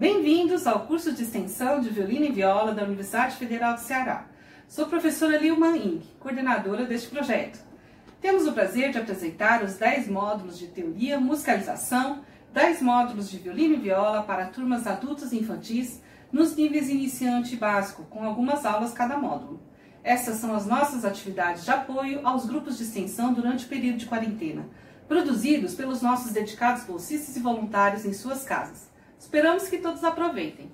Bem-vindos ao curso de extensão de violino e viola da Universidade Federal do Ceará. Sou professora Lilman Ing, coordenadora deste projeto. Temos o prazer de apresentar os 10 módulos de teoria, musicalização, 10 módulos de violino e viola para turmas adultas e infantis nos níveis iniciante e básico, com algumas aulas cada módulo. Essas são as nossas atividades de apoio aos grupos de extensão durante o período de quarentena, produzidos pelos nossos dedicados bolsistas e voluntários em suas casas. Esperamos que todos aproveitem.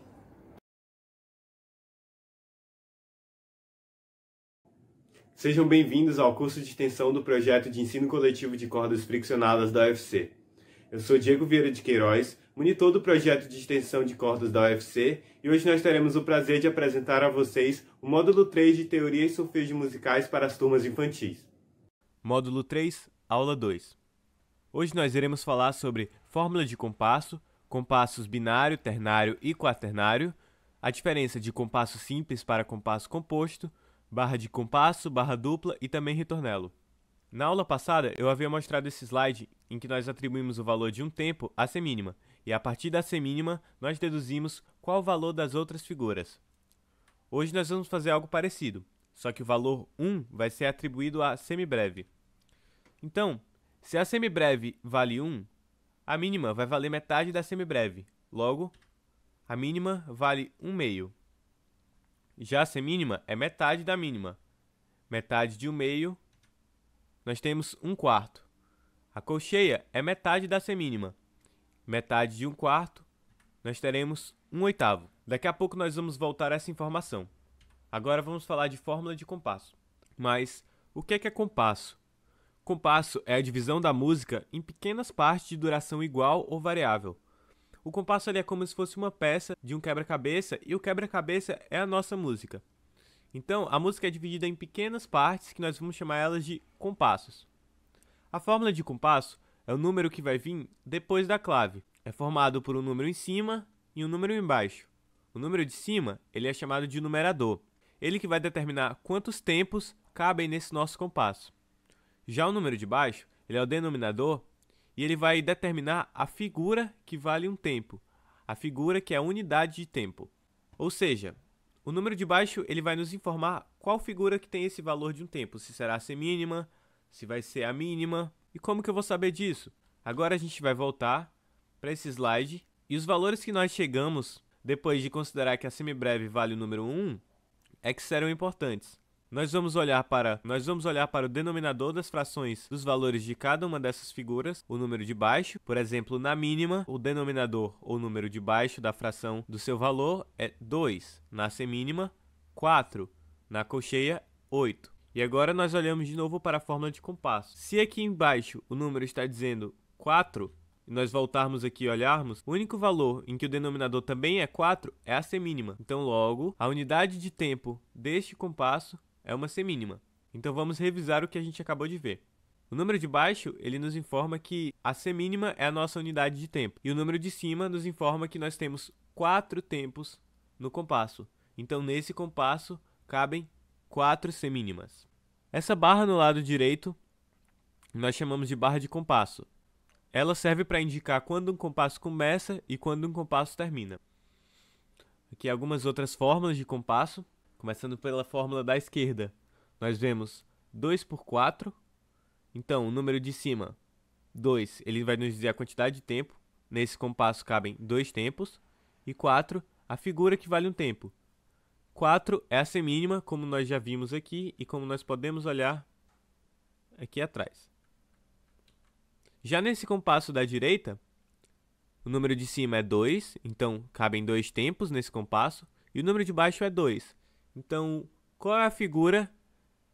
Sejam bem-vindos ao curso de extensão do projeto de ensino coletivo de cordas friccionadas da UFC. Eu sou Diego Vieira de Queiroz, monitor do projeto de extensão de cordas da UFC, e hoje nós teremos o prazer de apresentar a vocês o módulo 3 de Teoria e Solfejo Musicais para as turmas infantis. Módulo 3, aula 2. Hoje nós iremos falar sobre fórmula de compasso, compassos binário, ternário e quaternário, a diferença de compasso simples para compasso composto, barra de compasso, barra dupla e também ritornelo. Na aula passada, eu havia mostrado esse slide em que nós atribuímos o valor de um tempo à semínima, e a partir da semínima nós deduzimos qual o valor das outras figuras. Hoje nós vamos fazer algo parecido, só que o valor 1 vai ser atribuído à semibreve. Então, se a semibreve vale 1, a mínima vai valer metade da semibreve. Logo, a mínima vale um meio. Já a semínima é metade da mínima. Metade de um meio, nós temos um quarto. A colcheia é metade da semínima. Metade de um quarto, nós teremos um oitavo. Daqui a pouco nós vamos voltar a essa informação. Agora vamos falar de fórmula de compasso. Mas o que é, que é compasso? Compasso é a divisão da música em pequenas partes de duração igual ou variável. O compasso é como se fosse uma peça de um quebra-cabeça e o quebra-cabeça é a nossa música. Então, a música é dividida em pequenas partes que nós vamos chamar elas de compassos. A fórmula de compasso é o número que vai vir depois da clave. É formado por um número em cima e um número embaixo. O número de cima, ele é chamado de numerador. Ele que vai determinar quantos tempos cabem nesse nosso compasso. Já o número de baixo, ele é o denominador e ele vai determinar a figura que vale um tempo, a figura que é a unidade de tempo. Ou seja, o número de baixo ele vai nos informar qual figura que tem esse valor de um tempo, se será a semínima, se vai ser a mínima, e como que eu vou saber disso? Agora a gente vai voltar para esse slide e os valores que nós chegamos depois de considerar que a semibreve vale o número 1 é que serão importantes. Nós vamos olhar para, nós vamos olhar para o denominador das frações dos valores de cada uma dessas figuras, o número de baixo, por exemplo, na mínima, o denominador ou número de baixo da fração do seu valor é 2, na semínima, 4, na colcheia, 8. E agora nós olhamos de novo para a fórmula de compasso. Se aqui embaixo o número está dizendo 4, e nós voltarmos aqui e olharmos, o único valor em que o denominador também é 4 é a semínima. Então, logo, a unidade de tempo deste compasso é uma semínima. Então vamos revisar o que a gente acabou de ver. O número de baixo, ele nos informa que a semínima é a nossa unidade de tempo. E o número de cima nos informa que nós temos quatro tempos no compasso. Então, nesse compasso, cabem quatro semínimas. Essa barra no lado direito, nós chamamos de barra de compasso. Ela serve para indicar quando um compasso começa e quando um compasso termina. Aqui algumas outras fórmulas de compasso. Começando pela fórmula da esquerda, nós vemos 2 por 4. Então, o número de cima, 2, ele vai nos dizer a quantidade de tempo. Nesse compasso cabem dois tempos. E 4, a figura que vale um tempo. 4 é a semínima, como nós já vimos aqui e como nós podemos olhar aqui atrás. Já nesse compasso da direita, o número de cima é 2, então cabem dois tempos nesse compasso, e o número de baixo é 2, então, qual é a figura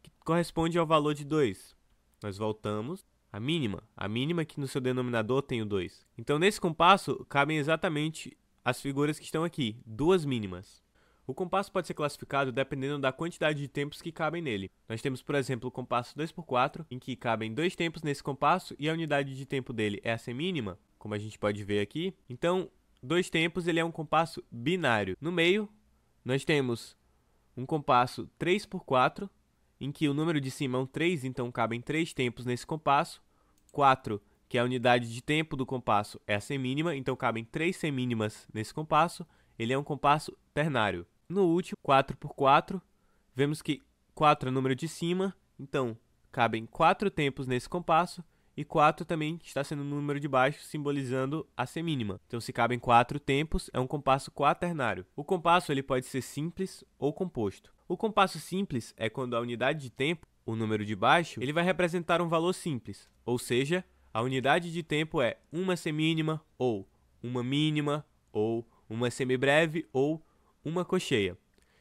que corresponde ao valor de 2? Nós voltamos à mínima. A mínima é que no seu denominador tem o 2. Então, nesse compasso, cabem exatamente as figuras que estão aqui, duas mínimas. O compasso pode ser classificado dependendo da quantidade de tempos que cabem nele. Nós temos, por exemplo, o compasso 2x4, em que cabem dois tempos nesse compasso e a unidade de tempo dele é a semínima, como a gente pode ver aqui. Então, dois tempos ele é um compasso binário. No meio, nós temos um compasso 3 por 4, em que o número de cima é um 3, então cabem 3 tempos nesse compasso. 4, que é a unidade de tempo do compasso, é a semínima, então cabem 3 semínimas nesse compasso. Ele é um compasso ternário. No último, 4 por 4, vemos que 4 é o número de cima, então cabem 4 tempos nesse compasso e 4 também está sendo um número de baixo, simbolizando a semínima. Então, se cabem 4 tempos, é um compasso quaternário. O compasso ele pode ser simples ou composto. O compasso simples é quando a unidade de tempo, o número de baixo, ele vai representar um valor simples, ou seja, a unidade de tempo é uma semínima ou uma mínima ou uma semibreve ou uma cocheia.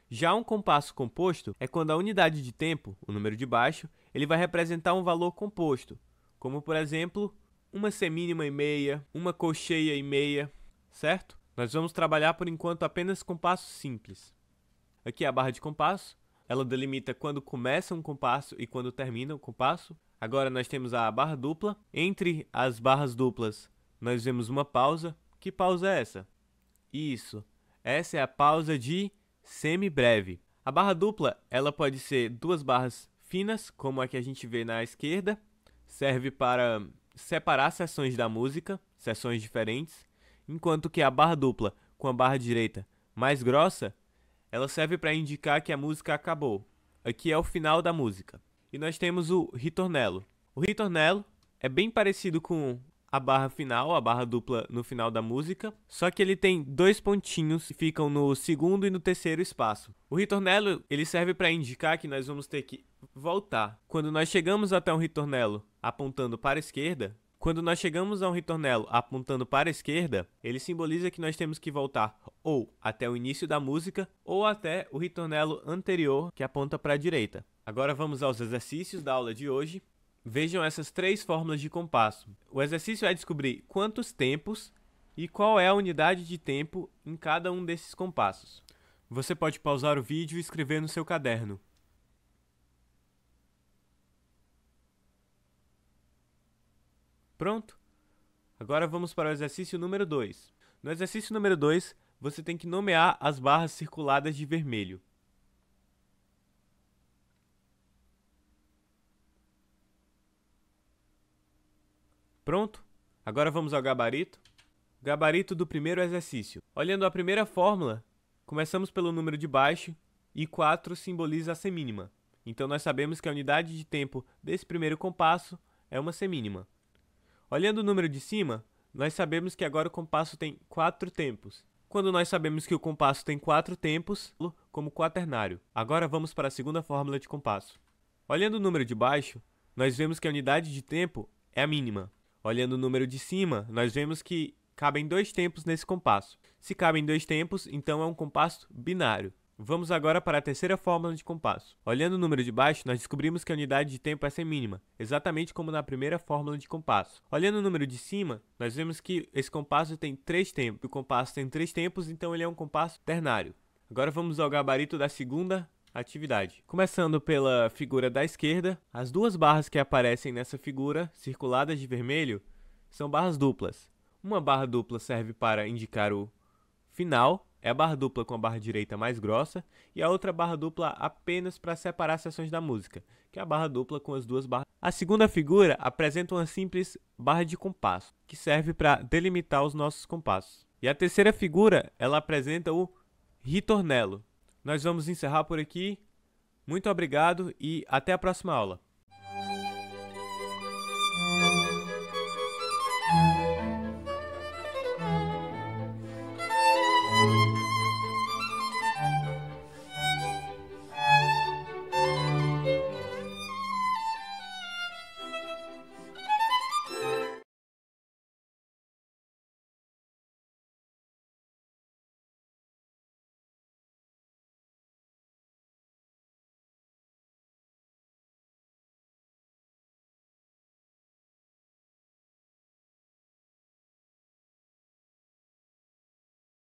Já um compasso composto é quando a unidade de tempo, o número de baixo, ele vai representar um valor composto, como por exemplo, uma semínima e meia, uma colcheia e meia, certo? Nós vamos trabalhar por enquanto apenas com passos simples. Aqui é a barra de compasso, ela delimita quando começa um compasso e quando termina o compasso. Agora nós temos a barra dupla. Entre as barras duplas, nós vemos uma pausa. Que pausa é essa? Isso. Essa é a pausa de semibreve. A barra dupla, ela pode ser duas barras finas, como a que a gente vê na esquerda, serve para separar seções da música, seções diferentes, enquanto que a barra dupla com a barra direita mais grossa, ela serve para indicar que a música acabou. Aqui é o final da música. E nós temos o ritornello. O ritornello é bem parecido com a barra final, a barra dupla no final da música, só que ele tem dois pontinhos que ficam no segundo e no terceiro espaço. O ritornello, ele serve para indicar que nós vamos ter que voltar. Quando nós chegamos até um ritornello apontando para a esquerda, quando nós chegamos a um ritornelo apontando para a esquerda, ele simboliza que nós temos que voltar ou até o início da música ou até o ritornelo anterior que aponta para a direita. Agora vamos aos exercícios da aula de hoje. Vejam essas três fórmulas de compasso. O exercício é descobrir quantos tempos e qual é a unidade de tempo em cada um desses compassos. Você pode pausar o vídeo e escrever no seu caderno. Pronto? Agora vamos para o exercício número 2. No exercício número 2, você tem que nomear as barras circuladas de vermelho. Pronto? Agora vamos ao gabarito. Gabarito do primeiro exercício. Olhando a primeira fórmula, começamos pelo número de baixo e 4 simboliza a semínima. Então nós sabemos que a unidade de tempo desse primeiro compasso é uma semínima. Olhando o número de cima, nós sabemos que agora o compasso tem quatro tempos. Quando nós sabemos que o compasso tem quatro tempos, como quaternário. Agora vamos para a segunda fórmula de compasso. Olhando o número de baixo, nós vemos que a unidade de tempo é a mínima. Olhando o número de cima, nós vemos que cabem dois tempos nesse compasso. Se cabem dois tempos, então é um compasso binário. Vamos agora para a terceira fórmula de compasso. Olhando o número de baixo, nós descobrimos que a unidade de tempo é sem mínima, exatamente como na primeira fórmula de compasso. Olhando o número de cima, nós vemos que esse compasso tem três tempos. O compasso tem três tempos, então ele é um compasso ternário. Agora vamos ao gabarito da segunda atividade. Começando pela figura da esquerda, as duas barras que aparecem nessa figura, circuladas de vermelho, são barras duplas. Uma barra dupla serve para indicar o final é a barra dupla com a barra direita mais grossa e a outra barra dupla apenas para separar as seções da música, que é a barra dupla com as duas barras. A segunda figura apresenta uma simples barra de compasso, que serve para delimitar os nossos compassos. E a terceira figura, ela apresenta o ritornelo. Nós vamos encerrar por aqui. Muito obrigado e até a próxima aula.